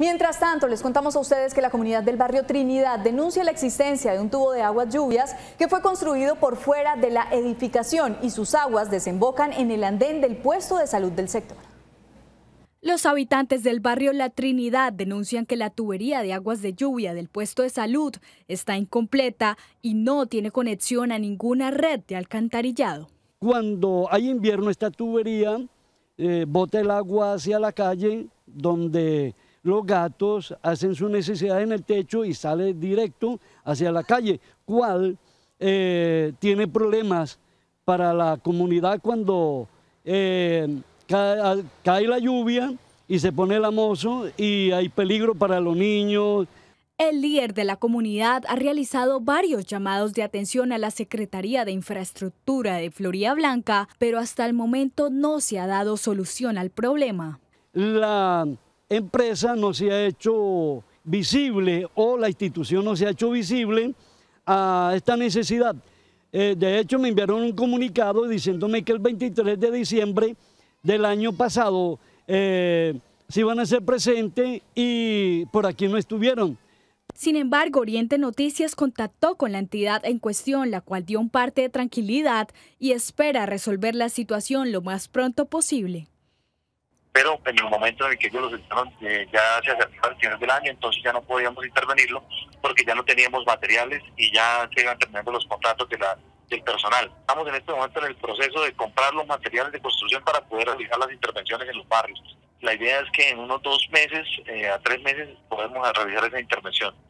Mientras tanto, les contamos a ustedes que la comunidad del barrio Trinidad denuncia la existencia de un tubo de aguas lluvias que fue construido por fuera de la edificación y sus aguas desembocan en el andén del puesto de salud del sector. Los habitantes del barrio La Trinidad denuncian que la tubería de aguas de lluvia del puesto de salud está incompleta y no tiene conexión a ninguna red de alcantarillado. Cuando hay invierno esta tubería eh, bota el agua hacia la calle donde los gatos hacen su necesidad en el techo y sale directo hacia la calle, ¿Cuál eh, tiene problemas para la comunidad cuando eh, ah, cae, la lluvia y se pone el amoso y hay peligro para los niños, el líder de la comunidad ha realizado varios llamados de atención a la Secretaría de Infraestructura de Floría Blanca, pero hasta el momento no se ha dado solución al problema. La empresa no se ha hecho visible o la institución no se ha hecho visible a esta necesidad. Eh, de hecho, me enviaron un comunicado diciéndome que el 23 de diciembre del año pasado eh, se iban a ser presentes y por aquí no estuvieron. Sin embargo, Oriente Noticias contactó con la entidad en cuestión, la cual dio un parte de tranquilidad y espera resolver la situación lo más pronto posible pero en el momento en el que ellos lo entraron eh, ya se acercaba el final del año, entonces ya no podíamos intervenirlo porque ya no teníamos materiales y ya se iban terminando los contratos de la, del personal. Estamos en este momento en el proceso de comprar los materiales de construcción para poder realizar las intervenciones en los barrios. La idea es que en unos dos meses eh, a tres meses podemos realizar esa intervención.